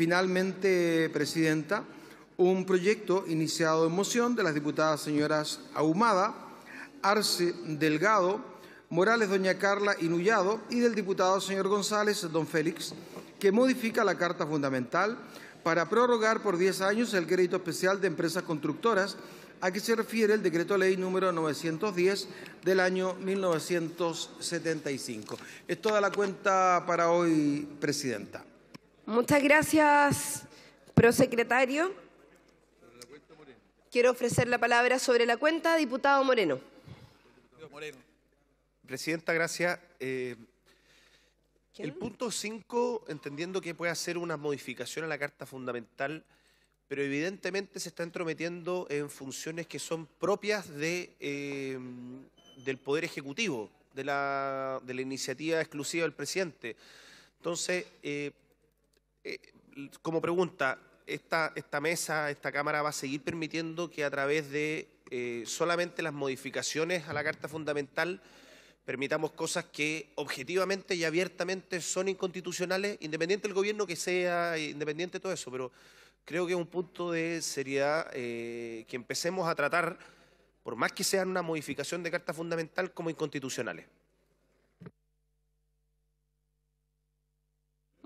Finalmente, Presidenta, un proyecto iniciado en moción de las diputadas señoras Ahumada, Arce Delgado, Morales Doña Carla Inullado y del diputado señor González Don Félix, que modifica la Carta Fundamental para prorrogar por 10 años el crédito especial de empresas constructoras a que se refiere el decreto ley número 910 del año 1975. Es toda la cuenta para hoy, Presidenta. Muchas gracias, prosecretario. Quiero ofrecer la palabra sobre la cuenta, diputado Moreno. Presidenta, gracias. Eh, el punto 5, entendiendo que puede hacer una modificación a la Carta Fundamental, pero evidentemente se está entrometiendo en funciones que son propias de, eh, del Poder Ejecutivo, de la, iniciativa exclusiva del presidente. Entonces, eh, eh, como pregunta, esta, mesa, esta Cámara va a seguir permitiendo que a través de eh, solamente las modificaciones a la Carta Fundamental permitamos cosas que objetivamente y abiertamente son inconstitucionales, independiente del gobierno que sea, independiente de todo eso, pero creo que es un punto de seriedad eh, que empecemos a tratar, por más que sean una modificación de Carta Fundamental, como inconstitucionales.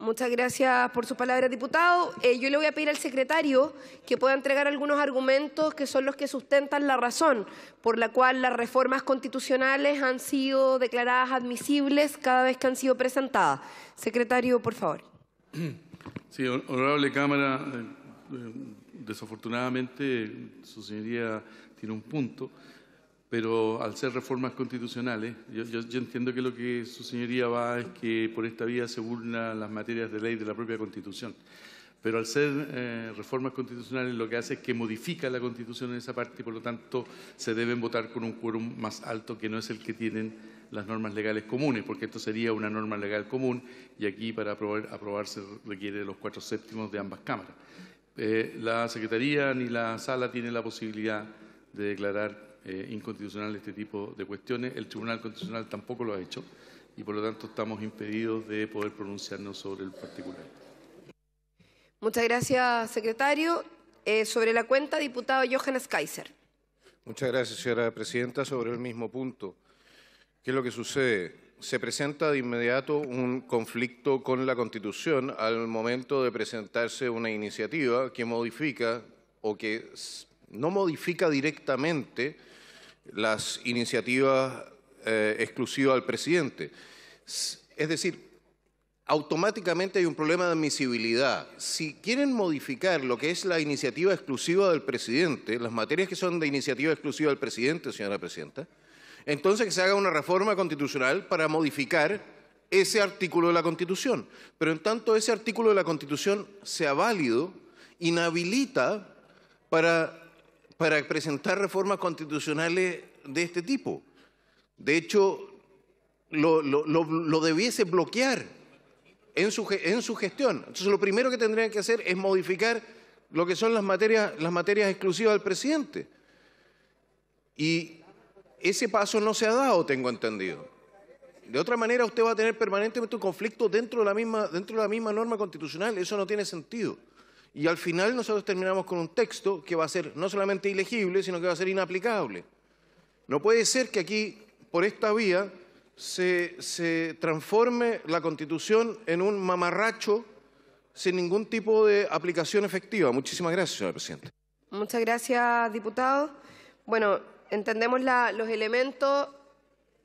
Muchas gracias por su palabra, diputado. Eh, yo le voy a pedir al secretario que pueda entregar algunos argumentos que son los que sustentan la razón por la cual las reformas constitucionales han sido declaradas admisibles cada vez que han sido presentadas. Secretario, por favor. Sí, honorable Cámara, eh, desafortunadamente su señoría tiene un punto pero al ser reformas constitucionales, yo, entiendo que lo que su señoría va es que por esta vía se burlan las materias de ley de la propia Constitución. Pero al ser eh, reformas constitucionales lo que hace es que modifica la Constitución en esa parte y por lo tanto se deben votar con un quórum más alto que no es el que tienen las normas legales comunes, porque esto sería una norma legal común y aquí para aprobarse requiere los cuatro séptimos de ambas cámaras. Eh, la Secretaría ni la Sala tiene la posibilidad de declarar eh, inconstitucional este tipo de cuestiones. El Tribunal Constitucional tampoco lo ha hecho y por lo tanto estamos impedidos de poder pronunciarnos sobre el particular. Muchas gracias, secretario. Eh, sobre la cuenta, diputado Johannes Kaiser. Muchas gracias, señora presidenta. Sobre el mismo punto, ¿qué es lo que sucede? Se presenta de inmediato un conflicto con la Constitución al momento de presentarse una iniciativa que modifica o que no modifica directamente las iniciativas eh, exclusivas al presidente. Es decir, automáticamente hay un problema de admisibilidad. Si quieren modificar lo que es la iniciativa exclusiva del presidente, las materias que son de iniciativa exclusiva del presidente, señora presidenta, entonces que se haga una reforma constitucional para modificar ese artículo de la Constitución. Pero en tanto ese artículo de la Constitución sea válido, inhabilita para para presentar reformas constitucionales de este tipo. De hecho, lo, lo, debiese bloquear en su, en su gestión. Entonces, lo primero que tendrían que hacer es modificar lo que son las materias, las materias exclusivas del presidente. Y ese paso no se ha dado, tengo entendido. De otra manera, usted va a tener permanentemente un conflicto dentro de la misma, dentro de la misma norma constitucional. Eso no tiene sentido. Y al final nosotros terminamos con un texto que va a ser no solamente ilegible, sino que va a ser inaplicable. No puede ser que aquí, por esta vía, se, se transforme la Constitución en un mamarracho sin ningún tipo de aplicación efectiva. Muchísimas gracias, señora Presidenta. Muchas gracias, diputado. Bueno, entendemos los, elementos,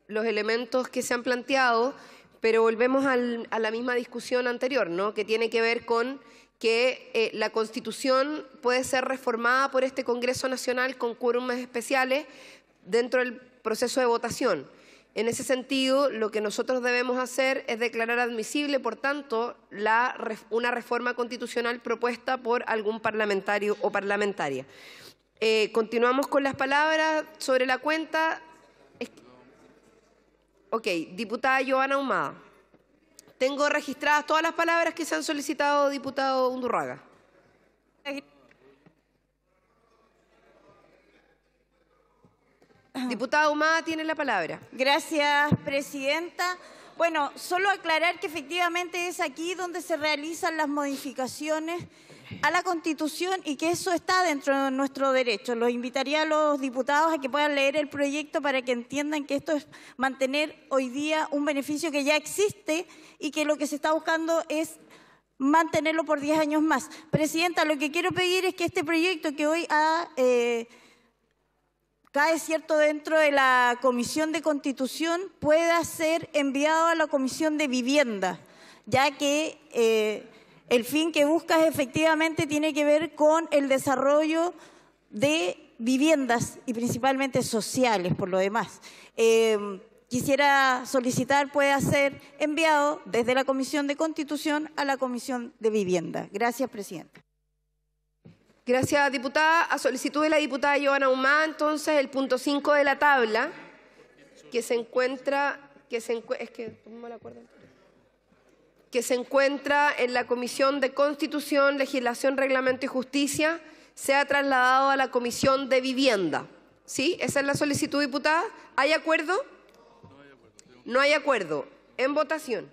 los elementos que se han planteado, pero volvemos a la misma discusión anterior, ¿no? que tiene que ver con que eh, la Constitución puede ser reformada por este Congreso Nacional con quórumes especiales dentro del proceso de votación. En ese sentido, lo que nosotros debemos hacer es declarar admisible, por tanto, una reforma constitucional propuesta por algún parlamentario o parlamentaria. Eh, continuamos con las palabras sobre la cuenta. Ok, diputada Joana Humada. Tengo registradas todas las palabras que se han solicitado, diputado Undurraga. Diputado Humada tiene la palabra. Gracias, presidenta. Bueno, solo aclarar que efectivamente es aquí donde se realizan las modificaciones a la Constitución y que eso está dentro de nuestro derecho. Los invitaría a los diputados a que puedan leer el proyecto para que entiendan que esto es mantener hoy día un beneficio que ya existe y que lo que se está buscando es mantenerlo por 10 años más. Presidenta, lo que quiero pedir es que este proyecto que hoy ha... Eh, cae cierto dentro de la Comisión de Constitución pueda ser enviado a la Comisión de Vivienda, ya que eh, el fin que buscas efectivamente tiene que ver con el desarrollo de viviendas y principalmente sociales, por lo demás. Em, quisiera solicitar puede ser enviado desde la Comisión de Constitución a la Comisión de Vivienda. Gracias, Presidenta. Gracias, diputada. A solicitud de la diputada Joana Humá, entonces, el punto 5 de la tabla, que se encuentra... Que se es que... La acuerdo que se encuentra en la Comisión de Constitución, Legislación, Reglamento y Justicia, sea trasladado a la Comisión de Vivienda. ¿Sí? Esa es la solicitud, diputada. ¿Hay acuerdo? No hay acuerdo. En votación.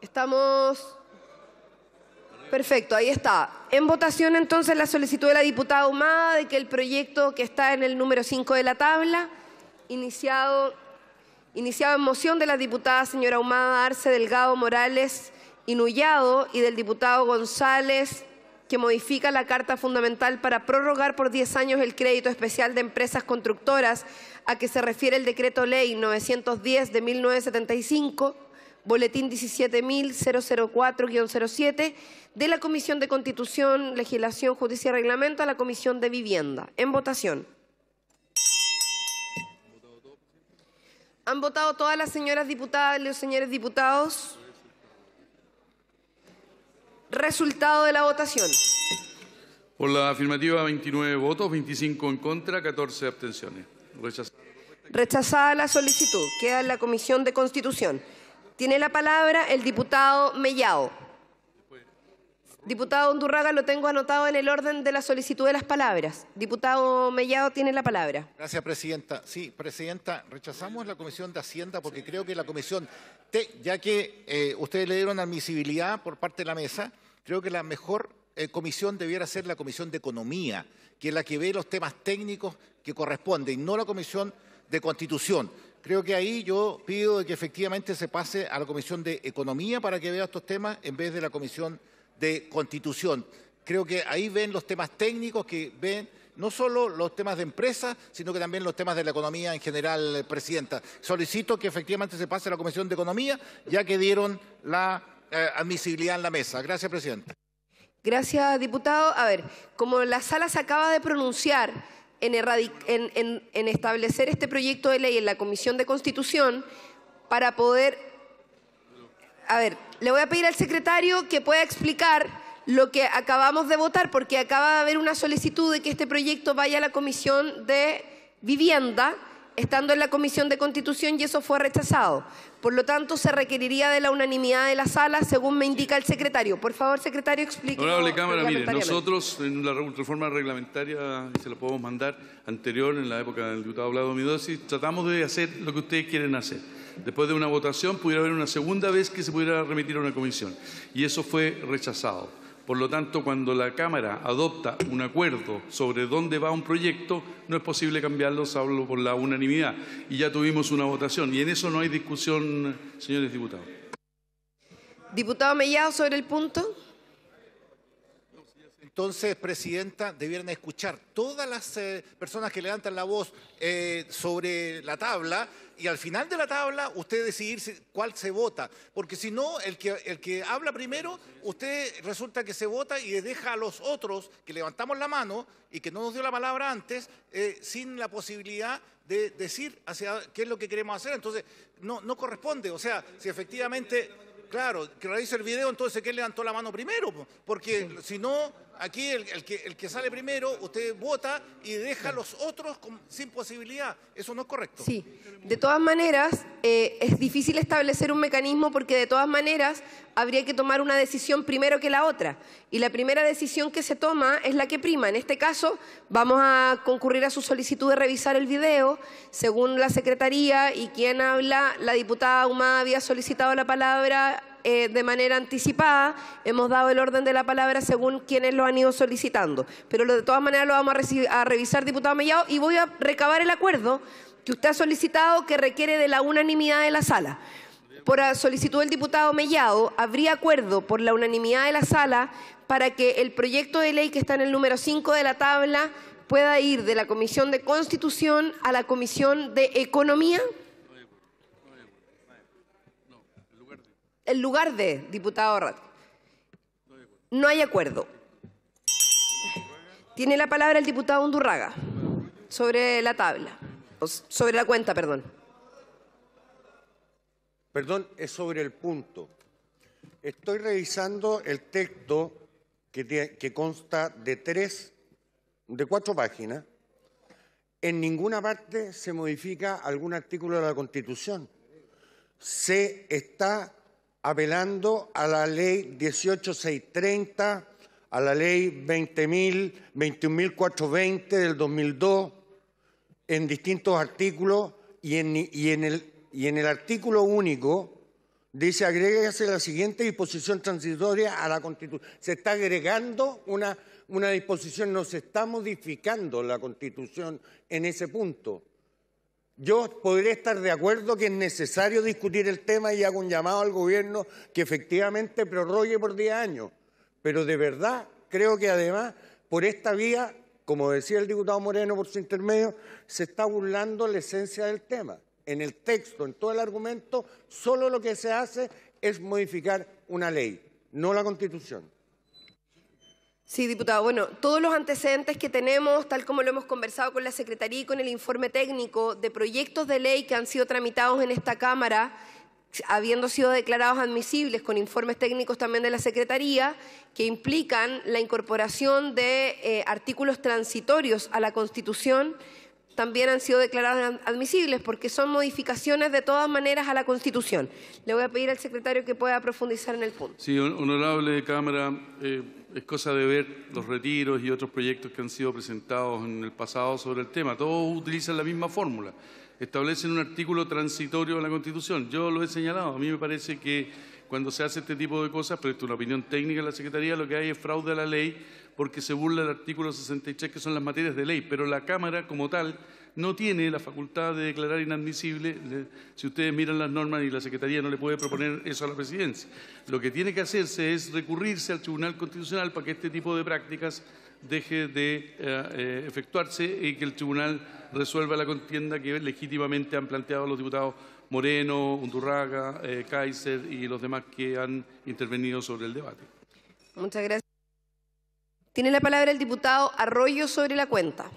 Estamos Perfecto, ahí está. En votación entonces la solicitud de la diputada humada de que el proyecto que está en el número 5 de la tabla, iniciado, en moción de la diputada señora humada Arce Delgado Morales Inullado y del diputado González, que modifica la Carta Fundamental para prorrogar por 10 años el crédito especial de empresas constructoras a que se refiere el decreto ley 910 de 1975 boletín 17.004-07 de la Comisión de Constitución, Legislación, Justicia y Reglamento a la Comisión de Vivienda. En votación. ¿Han votado todas las señoras diputadas y los señores diputados? Resultado de la votación. Por la afirmativa, 29 votos, 25 en contra, 14 abstenciones. Rechazada. Rechazada la solicitud. Queda en la Comisión de Constitución. Tiene la palabra el diputado Mellao. Diputado Undurraga, lo tengo anotado en el orden de la solicitud de las palabras. Diputado Mellado tiene la palabra. Gracias, Presidenta. Sí, Presidenta, rechazamos la Comisión de Hacienda porque creo que la Comisión, ya que eh, ustedes le dieron admisibilidad por parte de la mesa, creo que la mejor eh, comisión debiera ser la Comisión de Economía, que es la que ve los temas técnicos que corresponden, y no la Comisión de Constitución. Creo que ahí yo pido que efectivamente se pase a la Comisión de Economía para que vea estos temas en vez de la Comisión de Constitución. Creo que ahí ven los temas técnicos, que ven no solo los temas de empresas, sino que también los temas de la economía en general, Presidenta. Solicito que efectivamente se pase a la Comisión de Economía, ya que dieron la eh, admisibilidad en la mesa. Gracias, Presidenta. Gracias, diputado. A ver, como la sala se acaba de pronunciar en, establecer este proyecto de ley en la Comisión de Constitución para poder... A ver, le voy a pedir al secretario que pueda explicar lo que acabamos de votar, porque acaba de haber una solicitud de que este proyecto vaya a la Comisión de Vivienda estando en la Comisión de Constitución y eso fue rechazado. Por lo tanto, se requeriría de la unanimidad de la sala, según me indica el secretario. Por favor, secretario, explique. Honorable Cámara, mire, nosotros en la reforma reglamentaria, y se la podemos mandar, anterior, en la época del diputado Vlado Midosi, tratamos de hacer lo que ustedes quieren hacer. Después de una votación, pudiera haber una segunda vez que se pudiera remitir a una comisión. Y eso fue rechazado. Por lo tanto, cuando la Cámara adopta un acuerdo sobre dónde va un proyecto, no es posible cambiarlo, salvo por la unanimidad. Y ya tuvimos una votación, y en eso no hay discusión, señores diputados. Diputado Mellado, sobre el punto. Entonces, Presidenta, debieran escuchar todas las eh, personas que levantan la voz eh, sobre la tabla y al final de la tabla usted decidir cuál se vota. Porque si no, el que, el que habla primero, usted resulta que se vota y deja a los otros que levantamos la mano y que no nos dio la palabra antes eh, sin la posibilidad de decir hacia qué es lo que queremos hacer. Entonces, no, no corresponde. O sea, si efectivamente... Claro, que realice el video, entonces, ¿quién levantó la mano primero? Porque si no, Aquí el, que, el, que, sale primero, usted vota y deja a los otros sin posibilidad. Eso no es correcto. Sí, de todas maneras, eh, es difícil establecer un mecanismo porque de todas maneras habría que tomar una decisión primero que la otra. Y la primera decisión que se toma es la que prima. En este caso, vamos a concurrir a su solicitud de revisar el video. Según la Secretaría y quien habla, la diputada Humada había solicitado la palabra eh, de manera anticipada, hemos dado el orden de la palabra según quienes lo han ido solicitando. Pero de todas maneras lo vamos a, revisar, diputado Mellado, y voy a recabar el acuerdo que usted ha solicitado que requiere de la unanimidad de la sala. Por solicitud del diputado Mellado, habría acuerdo por la unanimidad de la sala para que el proyecto de ley que está en el número 5 de la tabla pueda ir de la Comisión de Constitución a la Comisión de Economía En lugar de, diputado No hay acuerdo. Tiene la palabra el diputado Undurraga sobre la tabla, sobre la cuenta, perdón. Perdón, es sobre el punto. Estoy revisando el texto que, que consta de tres, de cuatro páginas. En ninguna parte se modifica algún artículo de la Constitución. Se está apelando a la ley 18630, a la ley 20.000, 21.420 del 2002, en distintos artículos y en, y en, el, artículo único dice agrégase la siguiente disposición transitoria a la Constitución. Se está agregando una, una disposición, no se está modificando la Constitución en ese punto. Yo podría estar de acuerdo que es necesario discutir el tema y hago un llamado al gobierno que efectivamente prorrogue por 10 años, pero de verdad creo que además por esta vía, como decía el diputado Moreno por su intermedio, se está burlando la esencia del tema. En el texto, en todo el argumento, solo lo que se hace es modificar una ley, no la constitución. Sí, diputado. Bueno, todos los antecedentes que tenemos, tal como lo hemos conversado con la Secretaría y con el informe técnico de proyectos de ley que han sido tramitados en esta Cámara, habiendo sido declarados admisibles con informes técnicos también de la Secretaría, que implican la incorporación de eh, artículos transitorios a la Constitución, también han sido declarados admisibles porque son modificaciones de todas maneras a la Constitución. Le voy a pedir al secretario que pueda profundizar en el punto. Sí, honorable Cámara. Eh, es cosa de ver los retiros y otros proyectos que han sido presentados en el pasado sobre el tema. Todos utilizan la misma fórmula. Establecen un artículo transitorio en la Constitución. Yo lo he señalado. A mí me parece que cuando se hace este tipo de cosas, pero esto es una opinión técnica de la Secretaría, lo que hay es fraude a la ley porque se burla el artículo 63, que son las materias de ley. Pero la Cámara, como tal, no tiene la facultad de declarar inadmisible, si ustedes miran las normas y la Secretaría no le puede proponer eso a la presidencia. Lo que tiene que hacerse es recurrirse al Tribunal Constitucional para que este tipo de prácticas deje de eh, eh, efectuarse y que el Tribunal resuelva la contienda que legítimamente han planteado los diputados Moreno, Undurraga, eh, Kaiser y los demás que han intervenido sobre el debate. Muchas gracias. Tiene la palabra el diputado Arroyo sobre la cuenta.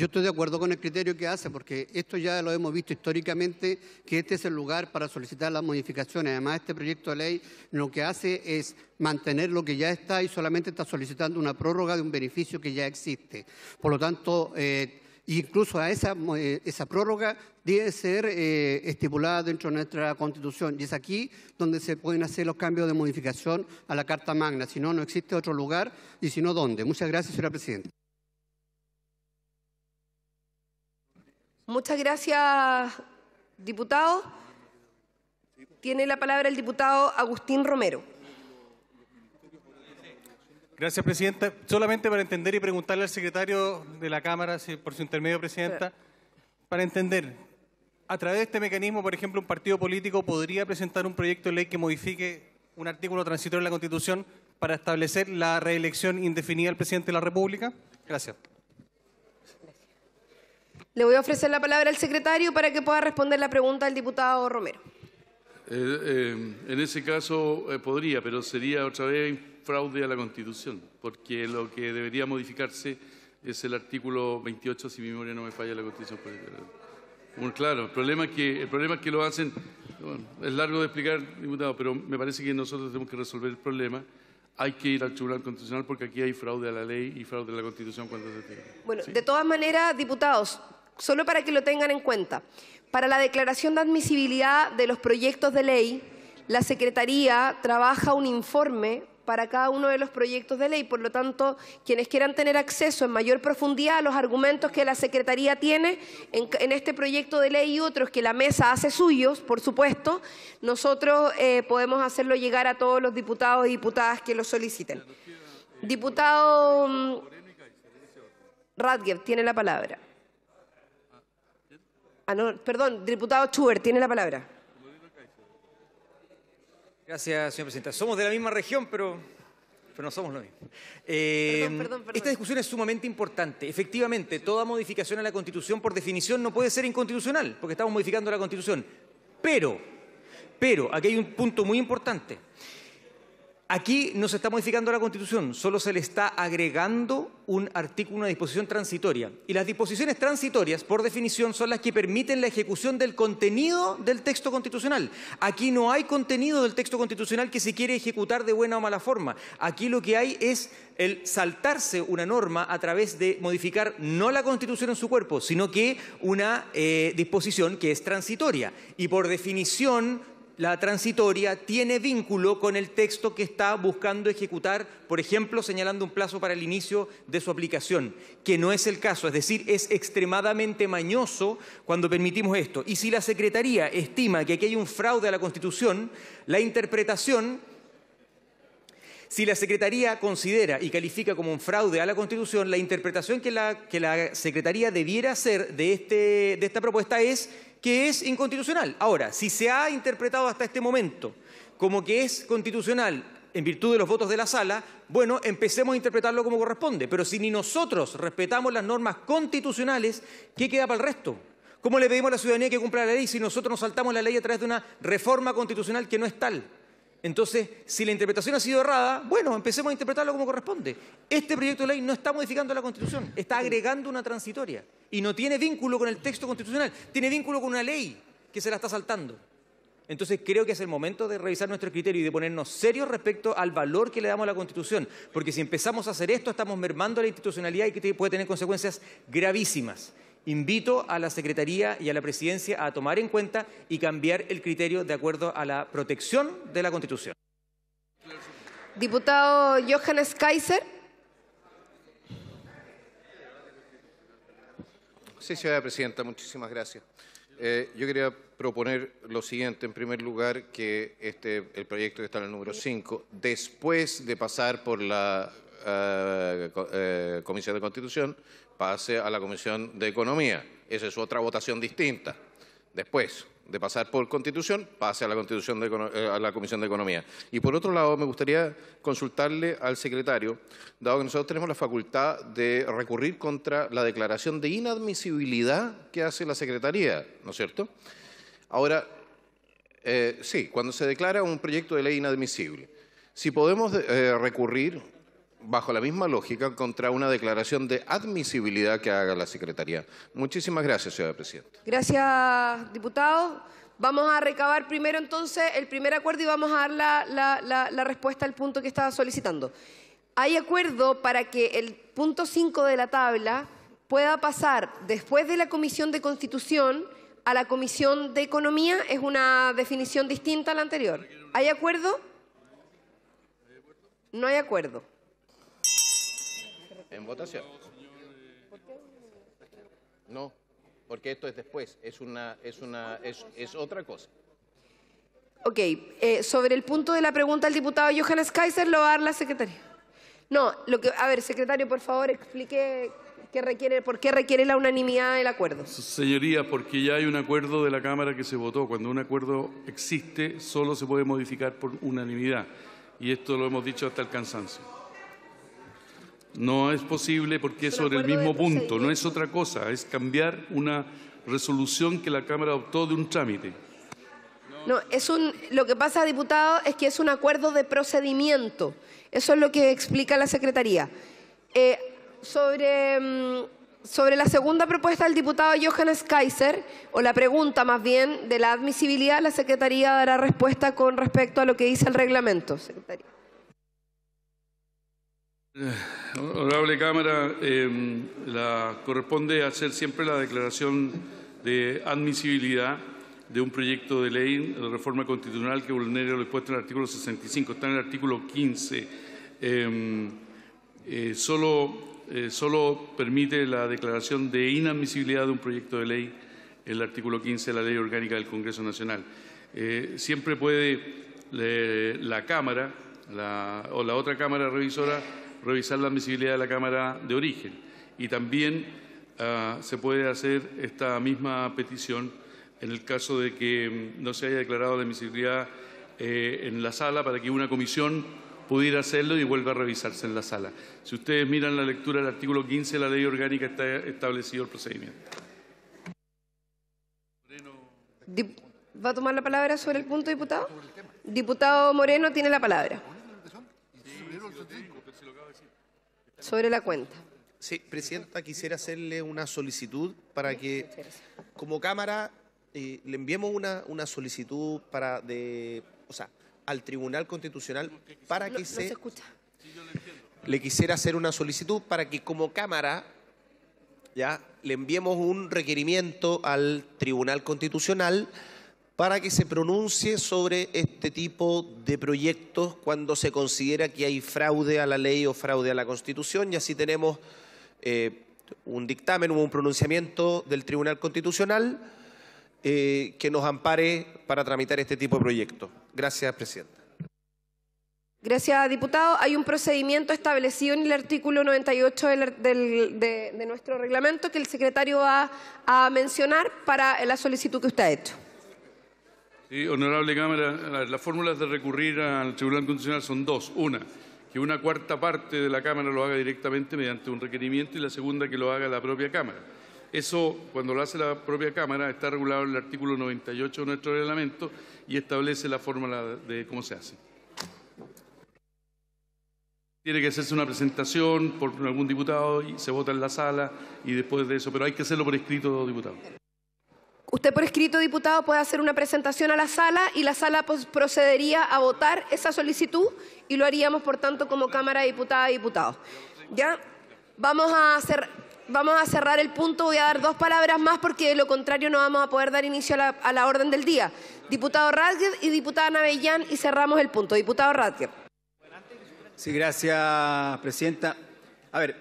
Yo estoy de acuerdo con el criterio que hace, porque esto ya lo hemos visto históricamente, que este es el lugar para solicitar las modificaciones. Además, este proyecto de ley lo que hace es mantener lo que ya está y solamente está solicitando una prórroga de un beneficio que ya existe. Por lo tanto, eh, incluso a esa, eh, esa prórroga debe ser eh, estipulada dentro de nuestra Constitución. Y es aquí donde se pueden hacer los cambios de modificación a la Carta Magna. Si no, no existe otro lugar y si no, ¿dónde? Muchas gracias, señora Presidenta. Muchas gracias, diputado. Tiene la palabra el diputado Agustín Romero. Gracias, Presidenta. Solamente para entender y preguntarle al secretario de la Cámara, por su intermedio, Presidenta, para entender, a través de este mecanismo, por ejemplo, un partido político podría presentar un proyecto de ley que modifique un artículo transitorio de la Constitución para establecer la reelección indefinida del presidente de la República. Gracias. Le voy a ofrecer la palabra al secretario para que pueda responder la pregunta del diputado Romero. Eh, eh, en ese caso eh, podría, pero sería otra vez fraude a la Constitución, porque lo que debería modificarse es el artículo 28, si mi memoria no me falla, la Constitución claro, el problema es que, lo hacen, es largo de explicar, diputado, pero me parece que nosotros tenemos que resolver el problema. Hay que ir al Tribunal Constitucional porque aquí hay fraude a la ley y fraude a la Constitución cuando se tiene. Bueno, de todas maneras, diputados, solo para que lo tengan en cuenta. Para la declaración de admisibilidad de los proyectos de ley, la Secretaría trabaja un informe para cada uno de los proyectos de ley. Por lo tanto, quienes quieran tener acceso en mayor profundidad a los argumentos que la Secretaría tiene en, este proyecto de ley y otros que la mesa hace suyos, por supuesto, nosotros eh, podemos hacerlo llegar a todos los diputados y diputadas que lo soliciten. Diputado mm, Radgier, tiene la palabra. Ah, perdón, diputado Schubert, tiene la palabra. Gracias, señor presidente. Somos de la misma región, pero, no somos lo mismo. Eh, esta discusión es sumamente importante. Efectivamente, toda modificación a la Constitución, por definición, no puede ser inconstitucional, porque estamos modificando la Constitución. Pero, pero, aquí hay un punto muy importante. Aquí no se está modificando la Constitución, solo se le está agregando un artículo, una disposición transitoria. Y las disposiciones transitorias, por definición, son las que permiten la ejecución del contenido del texto constitucional. Aquí no hay contenido del texto constitucional que se quiere ejecutar de buena o mala forma. Aquí lo que hay es el saltarse una norma a través de modificar no la Constitución en su cuerpo, sino que una eh, disposición que es transitoria. Y por definición la transitoria tiene vínculo con el texto que está buscando ejecutar, por ejemplo, señalando un plazo para el inicio de su aplicación, que no es el caso, es decir, es extremadamente mañoso cuando permitimos esto. Y si la Secretaría estima que aquí hay un fraude a la Constitución, la interpretación si la Secretaría considera y califica como un fraude a la Constitución, la interpretación que la, Secretaría debiera hacer de, este, de esta propuesta es que es inconstitucional. Ahora, si se ha interpretado hasta este momento como que es constitucional en virtud de los votos de la sala, bueno, empecemos a interpretarlo como corresponde. Pero si ni nosotros respetamos las normas constitucionales, ¿qué queda para el resto? ¿Cómo le pedimos a la ciudadanía que cumpla la ley si nosotros nos saltamos la ley a través de una reforma constitucional que no es tal? Entonces, si la interpretación ha sido errada, bueno, empecemos a interpretarlo como corresponde. Este proyecto de ley no está modificando la Constitución, está agregando una transitoria y no tiene vínculo con el texto constitucional, tiene vínculo con una ley que se la está saltando. Entonces creo que es el momento de revisar nuestro criterio y de ponernos serios respecto al valor que le damos a la Constitución, porque si empezamos a hacer esto estamos mermando la institucionalidad y que puede tener consecuencias gravísimas. Invito a la Secretaría y a la Presidencia a tomar en cuenta y cambiar el criterio de acuerdo a la protección de la Constitución. Diputado Johannes Kaiser. Sí, señora Presidenta, muchísimas gracias. Eh, yo quería proponer lo siguiente. En primer lugar, que este, el proyecto que está en el número 5, después de pasar por la eh, eh, Comisión de Constitución pase a la Comisión de Economía. Esa es otra votación distinta. Después de pasar por Constitución, pase a la, Constitución de, eh, la Comisión de Economía. Y por otro lado, me gustaría consultarle al secretario, dado que nosotros tenemos la facultad de recurrir contra la declaración de inadmisibilidad que hace la Secretaría, ¿no es cierto? Ahora, sí, cuando se declara un proyecto de ley inadmisible, si podemos recurrir bajo la misma lógica, contra una declaración de admisibilidad que haga la Secretaría. Muchísimas gracias, señora Presidenta. Gracias, diputado. Vamos a recabar primero entonces el primer acuerdo y vamos a dar la, respuesta al punto que estaba solicitando. Hay acuerdo para que el punto 5 de la tabla pueda pasar después de la Comisión de Constitución a la Comisión de Economía. Es una definición distinta a la anterior. ¿Hay acuerdo? No hay acuerdo en votación. No, porque esto es después, es, una, es, una, es, otra cosa. Ok, eh, sobre el punto de la pregunta al diputado Johannes Kaiser lo va a la secretaria. No, lo que, a ver, secretario, por favor, explique requiere, por qué requiere la unanimidad del acuerdo. Señoría, porque ya hay un acuerdo de la Cámara que se votó. Cuando un acuerdo existe, solo se puede modificar por unanimidad. Y esto lo hemos dicho hasta el cansancio. No es posible porque es sobre el mismo punto, no es otra cosa, es cambiar una resolución que la Cámara adoptó de un trámite. No, es un, lo que pasa, diputado, es que es un acuerdo de procedimiento. Eso es lo que explica la Secretaría. Eh, sobre, mm, sobre la segunda propuesta del diputado Johannes Kaiser, o la pregunta más bien de la admisibilidad, la Secretaría dará respuesta con respecto a lo que dice el reglamento. Eh, honorable Cámara, em, la, corresponde hacer siempre la declaración de admisibilidad de un proyecto de ley de reforma constitucional que vulnera lo expuesto en el artículo 65. Está en el artículo 15. Em, eh, solo, eh, solo permite la declaración de inadmisibilidad de un proyecto de ley el artículo 15 de la Ley Orgánica del Congreso Nacional. siempre puede la Cámara o la otra Cámara Revisora revisar la admisibilidad de la Cámara de origen. Y también ah, se puede hacer esta misma petición en el caso de que mm, no se haya declarado la admisibilidad eh, en la sala para que una comisión pudiera hacerlo y vuelva a revisarse en la sala. Si ustedes miran la lectura del artículo 15 de la ley orgánica está establecido el procedimiento. ¿Va a tomar la palabra sobre el punto, diputado? Diputado Moreno tiene la palabra. sobre la cuenta. Sí, Presidenta, quisiera hacerle una solicitud para que, como Cámara, eh, le enviemos una, una solicitud para de, o sea, al Tribunal Constitucional para que se. no se... se escucha. Le quisiera hacer una solicitud para que, como Cámara, ya le enviemos un requerimiento al Tribunal Constitucional para que se pronuncie sobre este tipo de proyectos cuando se considera que hay fraude a la ley o fraude a la Constitución. Y así tenemos eh, un dictamen o un pronunciamiento del Tribunal Constitucional eh, que nos ampare para tramitar este tipo de proyectos. Gracias, Presidenta. Gracias, diputado. Hay un procedimiento establecido en el artículo 98 de, nuestro reglamento que el secretario va a mencionar para la solicitud que usted ha hecho. Sí, honorable Cámara, las fórmulas de recurrir al Tribunal Constitucional son dos. Una, que una cuarta parte de la Cámara lo haga directamente mediante un requerimiento y la segunda, que lo haga la propia Cámara. Eso, cuando lo hace la propia Cámara, está regulado en el artículo 98 de nuestro reglamento y establece la fórmula de cómo se hace. Tiene que hacerse una presentación por algún diputado y se vota en la sala y después de eso, pero hay que hacerlo por escrito, diputado. Usted por escrito, diputado, puede hacer una presentación a la sala y la sala pues, procedería a votar esa solicitud y lo haríamos, por tanto, como Cámara de Diputada y Diputados. ¿Ya? Vamos a, hacer, vamos a cerrar el punto. Voy a dar dos palabras más porque de lo contrario no vamos a poder dar inicio a la, orden del día. Diputado Radger y diputada Navellán y cerramos el punto. Diputado Radger. Sí, gracias, Presidenta. A ver,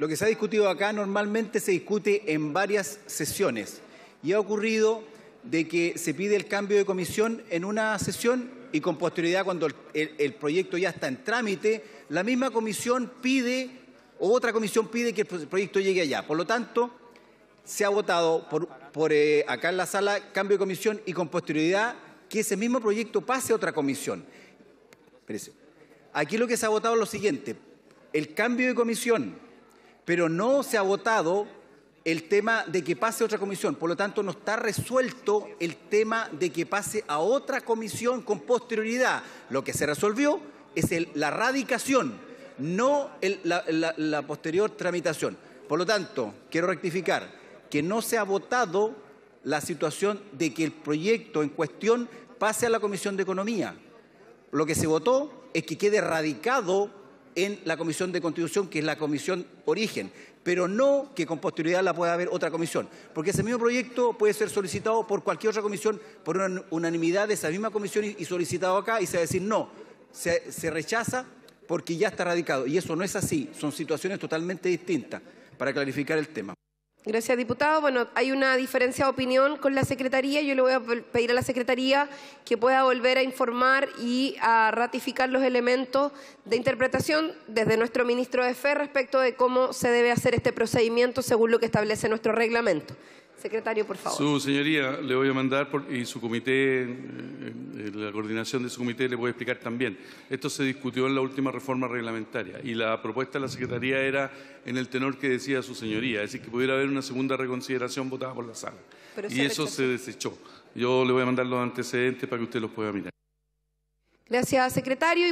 lo que se ha discutido acá normalmente se discute en varias sesiones y ha ocurrido de que se pide el cambio de comisión en una sesión y con posterioridad cuando el, proyecto ya está en trámite, la misma comisión pide o otra comisión pide que el proyecto llegue allá. Por lo tanto, se ha votado por, eh, acá en la sala cambio de comisión y con posterioridad que ese mismo proyecto pase a otra comisión. Aquí lo que se ha votado es lo siguiente, el cambio de comisión, pero no se ha votado el tema de que pase a otra comisión. Por lo tanto, no está resuelto el tema de que pase a otra comisión con posterioridad. Lo que se resolvió es la radicación, no la, la posterior tramitación. Por lo tanto, quiero rectificar que no se ha votado la situación de que el proyecto en cuestión pase a la Comisión de Economía. Lo que se votó es que quede radicado en la Comisión de Constitución, que es la Comisión Origen, pero no que con posterioridad la pueda haber otra comisión, porque ese mismo proyecto puede ser solicitado por cualquier otra comisión, por una unanimidad de esa misma comisión y solicitado acá, y se va a decir no, se, se rechaza porque ya está radicado, y eso no es así, son situaciones totalmente distintas, para clarificar el tema. Gracias, diputado. Bueno, hay una diferencia de opinión con la Secretaría. Yo le voy a pedir a la Secretaría que pueda volver a informar y a ratificar los elementos de interpretación desde nuestro ministro de Fe respecto de cómo se debe hacer este procedimiento según lo que establece nuestro reglamento. Secretario, por favor. Su señoría, le voy a mandar, por, y su comité, eh, eh, la coordinación de su comité le voy a explicar también. Esto se discutió en la última reforma reglamentaria y la propuesta de la Secretaría era en el tenor que decía su señoría, es decir, que pudiera haber una segunda reconsideración votada por la sala. y eso se desechó. Yo le voy a mandar los antecedentes para que usted los pueda mirar. Gracias, secretario.